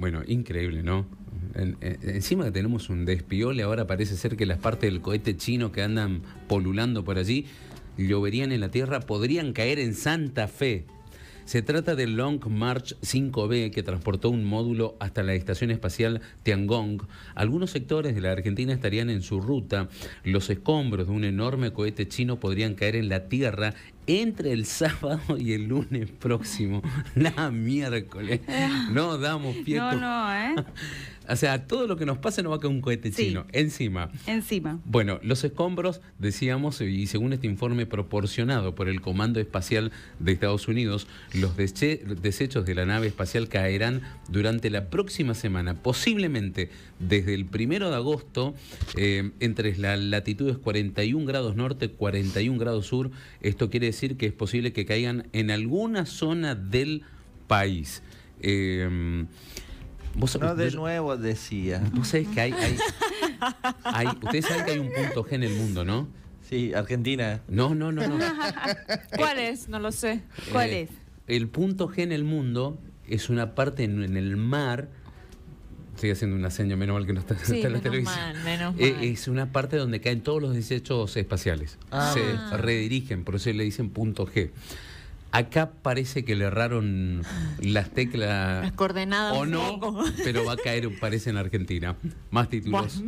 Bueno, increíble, ¿no? encima que tenemos un despiole, ahora parece ser que las partes del cohete chino que andan polulando por allí lloverían en la tierra, podrían caer en Santa Fe. Se trata del Long March 5B que transportó un módulo hasta la estación espacial Tiangong. Algunos sectores de la Argentina estarían en su ruta. Los escombros de un enorme cohete chino podrían caer en la Tierra entre el sábado y el lunes próximo, la miércoles. No damos pie. No, no, ¿eh? O sea, todo lo que nos pase no va a caer un cohete chino. Encima. Encima. Bueno, los escombros, decíamos, y según este informe proporcionado por el Comando Espacial de Estados Unidos, los desechos de la nave espacial caerán durante la próxima semana, posiblemente desde el primero de agosto, eh, entre las latitudes 41 grados norte, 41 grados sur. Esto quiere decir que es posible que caigan en alguna zona del país. Eh, no de nuevo decía. Vos sabés que hay, Ustedes saben que hay un punto G en el mundo, ¿no? Sí, Argentina. No, no, no, no. ¿Cuál es? No lo sé. ¿Cuál eh, es? el punto G en el mundo es una parte en, el mar. Estoy haciendo una seña, menos mal que no está, en la televisión. Eh, es una parte donde caen todos los desechos espaciales. Ah. Se redirigen, por eso le dicen punto G. Acá parece que le erraron las teclas. coordenadas. O no, pero va a caer, parece, en Argentina. Más títulos.